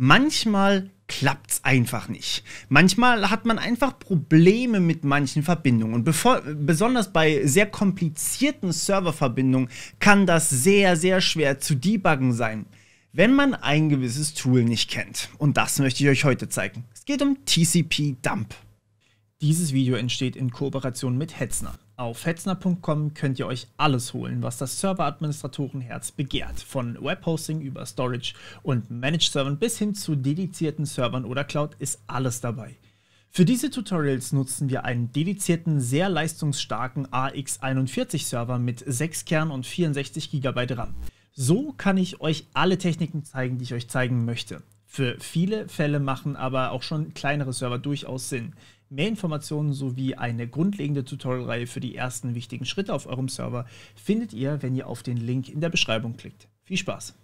manchmal klappt es einfach nicht. Manchmal hat man einfach Probleme mit manchen Verbindungen. Und bevor, besonders bei sehr komplizierten Serververbindungen kann das sehr, sehr schwer zu debuggen sein, wenn man ein gewisses Tool nicht kennt. Und das möchte ich euch heute zeigen. Es geht um TCP Dump. Dieses Video entsteht in Kooperation mit Hetzner. Auf hetzner.com könnt ihr euch alles holen, was das Serveradministratorenherz begehrt. Von Webhosting über Storage und Managed Servern bis hin zu dedizierten Servern oder Cloud ist alles dabei. Für diese Tutorials nutzen wir einen dedizierten, sehr leistungsstarken AX41-Server mit 6 Kern und 64 GB RAM. So kann ich euch alle Techniken zeigen, die ich euch zeigen möchte. Für viele Fälle machen aber auch schon kleinere Server durchaus Sinn. Mehr Informationen sowie eine grundlegende Tutorial-Reihe für die ersten wichtigen Schritte auf eurem Server findet ihr, wenn ihr auf den Link in der Beschreibung klickt. Viel Spaß!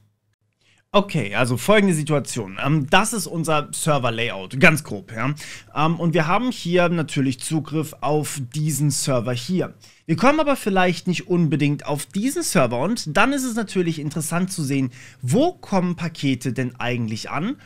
Okay, also folgende Situation. Ähm, das ist unser Server-Layout, ganz grob. Ja? Ähm, und wir haben hier natürlich Zugriff auf diesen Server hier. Wir kommen aber vielleicht nicht unbedingt auf diesen Server und dann ist es natürlich interessant zu sehen, wo kommen Pakete denn eigentlich an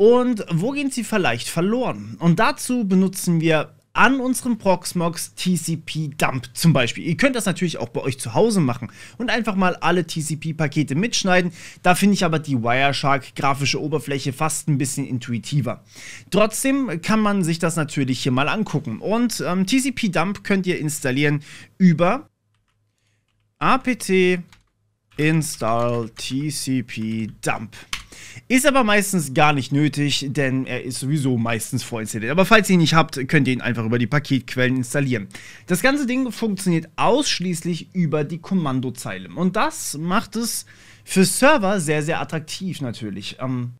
und wo gehen sie vielleicht verloren? Und dazu benutzen wir an unserem Proxmox TCP Dump zum Beispiel. Ihr könnt das natürlich auch bei euch zu Hause machen und einfach mal alle TCP-Pakete mitschneiden. Da finde ich aber die Wireshark-grafische Oberfläche fast ein bisschen intuitiver. Trotzdem kann man sich das natürlich hier mal angucken. Und ähm, TCP Dump könnt ihr installieren über apt install tcp dump. Ist aber meistens gar nicht nötig, denn er ist sowieso meistens vorinstalliert. Aber falls ihr ihn nicht habt, könnt ihr ihn einfach über die Paketquellen installieren. Das ganze Ding funktioniert ausschließlich über die Kommandozeile. Und das macht es für Server sehr, sehr attraktiv natürlich. Ähm,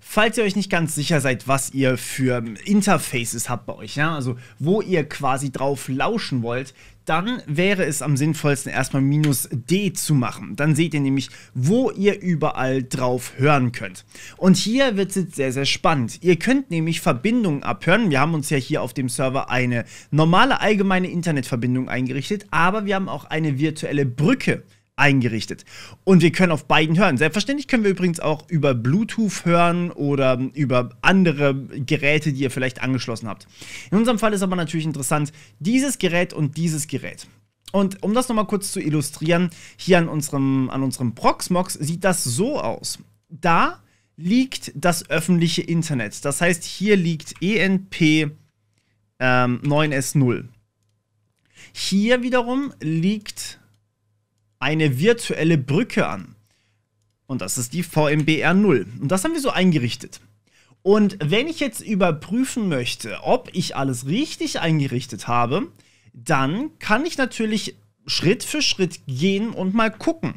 falls ihr euch nicht ganz sicher seid, was ihr für Interfaces habt bei euch, ja, also wo ihr quasi drauf lauschen wollt, dann wäre es am sinnvollsten erstmal minus D zu machen. Dann seht ihr nämlich, wo ihr überall drauf hören könnt. Und hier wird es jetzt sehr, sehr spannend. Ihr könnt nämlich Verbindungen abhören. Wir haben uns ja hier auf dem Server eine normale allgemeine Internetverbindung eingerichtet, aber wir haben auch eine virtuelle Brücke eingerichtet. Und wir können auf beiden hören. Selbstverständlich können wir übrigens auch über Bluetooth hören oder über andere Geräte, die ihr vielleicht angeschlossen habt. In unserem Fall ist aber natürlich interessant dieses Gerät und dieses Gerät. Und um das nochmal kurz zu illustrieren, hier an unserem, an unserem Proxmox sieht das so aus. Da liegt das öffentliche Internet. Das heißt, hier liegt ENP ähm, 9S0. Hier wiederum liegt eine virtuelle Brücke an. Und das ist die VMBR 0. Und das haben wir so eingerichtet. Und wenn ich jetzt überprüfen möchte, ob ich alles richtig eingerichtet habe, dann kann ich natürlich Schritt für Schritt gehen und mal gucken.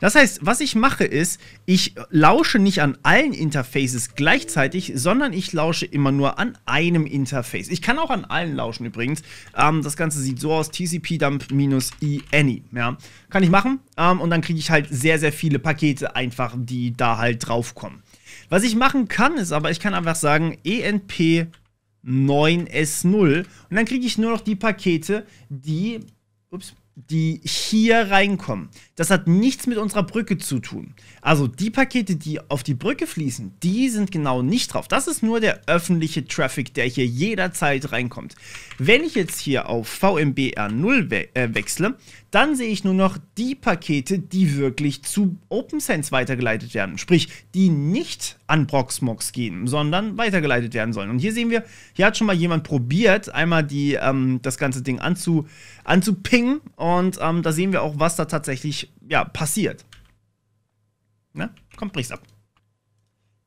Das heißt, was ich mache ist, ich lausche nicht an allen Interfaces gleichzeitig, sondern ich lausche immer nur an einem Interface. Ich kann auch an allen lauschen übrigens. Ähm, das Ganze sieht so aus, tcpdump dump Ja. Kann ich machen ähm, und dann kriege ich halt sehr, sehr viele Pakete einfach, die da halt draufkommen. Was ich machen kann, ist aber, ich kann einfach sagen, enp 9s0 und dann kriege ich nur noch die Pakete, die, ups, die hier reinkommen. Das hat nichts mit unserer Brücke zu tun. Also die Pakete, die auf die Brücke fließen, die sind genau nicht drauf. Das ist nur der öffentliche Traffic, der hier jederzeit reinkommt. Wenn ich jetzt hier auf VMBR0 we äh, wechsle, dann sehe ich nur noch die Pakete, die wirklich zu OpenSense weitergeleitet werden. Sprich, die nicht an Proxmox gehen, sondern weitergeleitet werden sollen. Und hier sehen wir, hier hat schon mal jemand probiert, einmal die, ähm, das ganze Ding anzu, anzupingen. Und ähm, da sehen wir auch, was da tatsächlich ja, passiert. Ne? Kommt, brich's ab.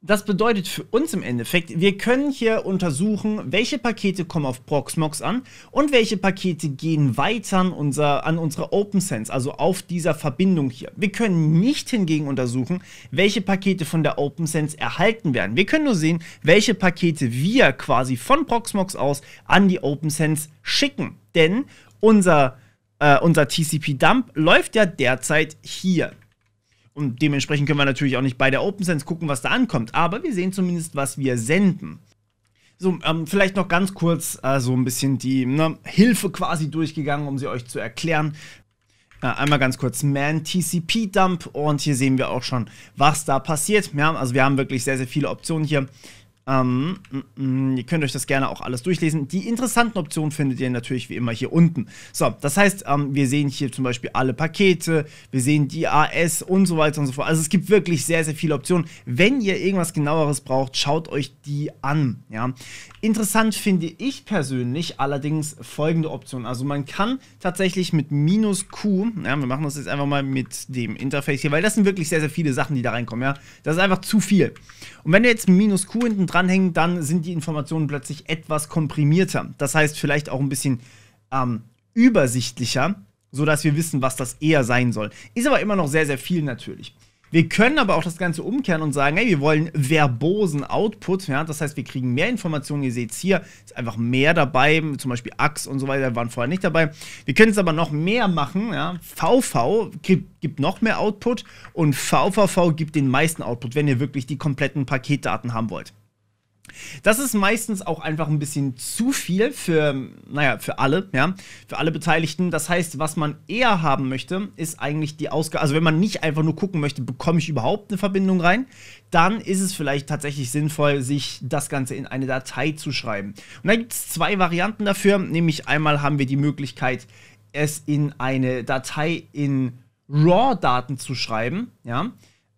Das bedeutet für uns im Endeffekt, wir können hier untersuchen, welche Pakete kommen auf Proxmox an und welche Pakete gehen weiter an, unser, an unsere OpenSense, also auf dieser Verbindung hier. Wir können nicht hingegen untersuchen, welche Pakete von der OpenSense erhalten werden. Wir können nur sehen, welche Pakete wir quasi von Proxmox aus an die OpenSense schicken. Denn unser äh, unser TCP-Dump läuft ja derzeit hier. Und dementsprechend können wir natürlich auch nicht bei der OpenSense gucken, was da ankommt. Aber wir sehen zumindest, was wir senden. So, ähm, vielleicht noch ganz kurz äh, so ein bisschen die ne, Hilfe quasi durchgegangen, um sie euch zu erklären. Äh, einmal ganz kurz Man TCP Dump und hier sehen wir auch schon, was da passiert. Ja, also wir haben wirklich sehr, sehr viele Optionen hier. Ähm, mm, mm, ihr könnt euch das gerne auch alles durchlesen. Die interessanten Optionen findet ihr natürlich wie immer hier unten. So, das heißt, ähm, wir sehen hier zum Beispiel alle Pakete, wir sehen die AS und so weiter und so fort. Also es gibt wirklich sehr, sehr viele Optionen. Wenn ihr irgendwas genaueres braucht, schaut euch die an. Ja? Interessant finde ich persönlich allerdings folgende Option. Also man kann tatsächlich mit minus Q, ja, wir machen das jetzt einfach mal mit dem Interface hier, weil das sind wirklich sehr, sehr viele Sachen, die da reinkommen. Ja? Das ist einfach zu viel. Und wenn du jetzt minus Q hinten dranhängen, dann sind die Informationen plötzlich etwas komprimierter. Das heißt vielleicht auch ein bisschen ähm, übersichtlicher, sodass wir wissen, was das eher sein soll. Ist aber immer noch sehr, sehr viel natürlich. Wir können aber auch das Ganze umkehren und sagen, hey, wir wollen verbosen Output. Ja? Das heißt, wir kriegen mehr Informationen. Ihr seht es hier, ist einfach mehr dabei. Zum Beispiel Axe und so weiter waren vorher nicht dabei. Wir können es aber noch mehr machen. Ja? VV gibt, noch mehr Output und VVV gibt den meisten Output, wenn ihr wirklich die kompletten Paketdaten haben wollt. Das ist meistens auch einfach ein bisschen zu viel für, naja, für alle, ja, für alle Beteiligten. Das heißt, was man eher haben möchte, ist eigentlich die Ausgabe. Also wenn man nicht einfach nur gucken möchte, bekomme ich überhaupt eine Verbindung rein, dann ist es vielleicht tatsächlich sinnvoll, sich das Ganze in eine Datei zu schreiben. Und da gibt es zwei Varianten dafür. Nämlich einmal haben wir die Möglichkeit, es in eine Datei in RAW-Daten zu schreiben, ja.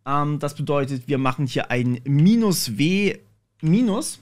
Ähm, das bedeutet, wir machen hier ein minus W minus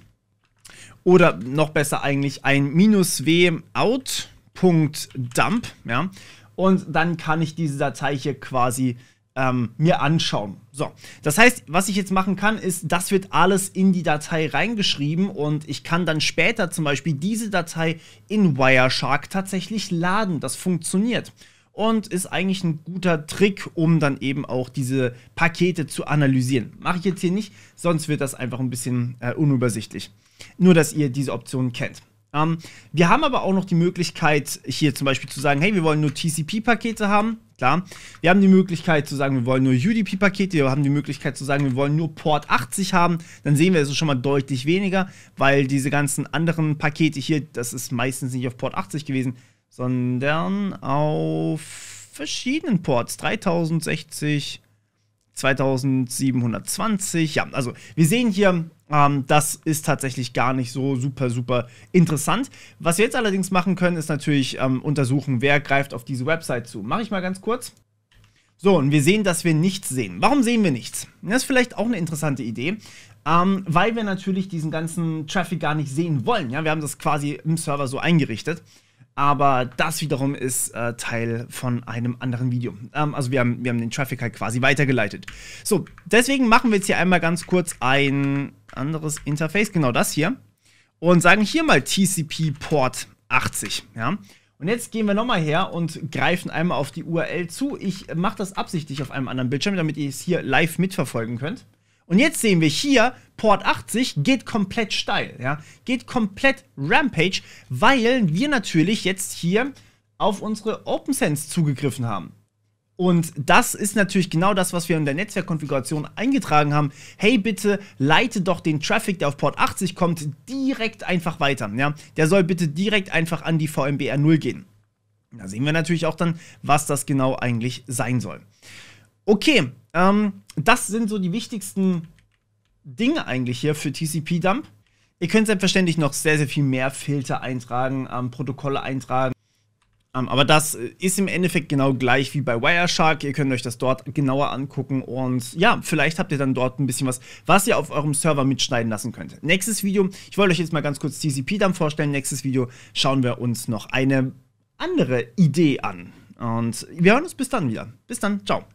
oder noch besser eigentlich ein minus w out.dump, ja. Und dann kann ich diese Datei hier quasi ähm, mir anschauen. So, das heißt, was ich jetzt machen kann, ist, das wird alles in die Datei reingeschrieben und ich kann dann später zum Beispiel diese Datei in Wireshark tatsächlich laden. Das funktioniert und ist eigentlich ein guter Trick, um dann eben auch diese Pakete zu analysieren. Mache ich jetzt hier nicht, sonst wird das einfach ein bisschen äh, unübersichtlich. Nur, dass ihr diese Optionen kennt. Ähm, wir haben aber auch noch die Möglichkeit, hier zum Beispiel zu sagen, hey, wir wollen nur TCP-Pakete haben. Klar. Wir haben die Möglichkeit zu sagen, wir wollen nur UDP-Pakete, wir haben die Möglichkeit zu sagen, wir wollen nur Port 80 haben. Dann sehen wir es also schon mal deutlich weniger, weil diese ganzen anderen Pakete hier, das ist meistens nicht auf Port 80 gewesen, sondern auf verschiedenen Ports. 3060, 2720. Ja, also wir sehen hier, ähm, das ist tatsächlich gar nicht so super, super interessant. Was wir jetzt allerdings machen können, ist natürlich ähm, untersuchen, wer greift auf diese Website zu. Mache ich mal ganz kurz. So, und wir sehen, dass wir nichts sehen. Warum sehen wir nichts? Das ist vielleicht auch eine interessante Idee, ähm, weil wir natürlich diesen ganzen Traffic gar nicht sehen wollen. Ja, wir haben das quasi im Server so eingerichtet. Aber das wiederum ist äh, Teil von einem anderen Video. Ähm, also wir haben, wir haben den Traffic halt quasi weitergeleitet. So, deswegen machen wir jetzt hier einmal ganz kurz ein anderes Interface, genau das hier. Und sagen hier mal TCP Port 80. Ja? Und jetzt gehen wir nochmal her und greifen einmal auf die URL zu. Ich mache das absichtlich auf einem anderen Bildschirm, damit ihr es hier live mitverfolgen könnt. Und jetzt sehen wir hier, Port 80 geht komplett steil, ja, geht komplett Rampage, weil wir natürlich jetzt hier auf unsere OpenSense zugegriffen haben. Und das ist natürlich genau das, was wir in der Netzwerkkonfiguration eingetragen haben. Hey, bitte leite doch den Traffic, der auf Port 80 kommt, direkt einfach weiter. Ja? Der soll bitte direkt einfach an die VMBR 0 gehen. Da sehen wir natürlich auch dann, was das genau eigentlich sein soll. Okay, ähm, das sind so die wichtigsten Dinge eigentlich hier für TCP-Dump. Ihr könnt selbstverständlich noch sehr, sehr viel mehr Filter eintragen, ähm, Protokolle eintragen. Ähm, aber das äh, ist im Endeffekt genau gleich wie bei Wireshark. Ihr könnt euch das dort genauer angucken und ja, vielleicht habt ihr dann dort ein bisschen was, was ihr auf eurem Server mitschneiden lassen könnt. Nächstes Video, ich wollte euch jetzt mal ganz kurz TCP-Dump vorstellen. Nächstes Video schauen wir uns noch eine andere Idee an. Und wir hören uns bis dann wieder. Bis dann, ciao.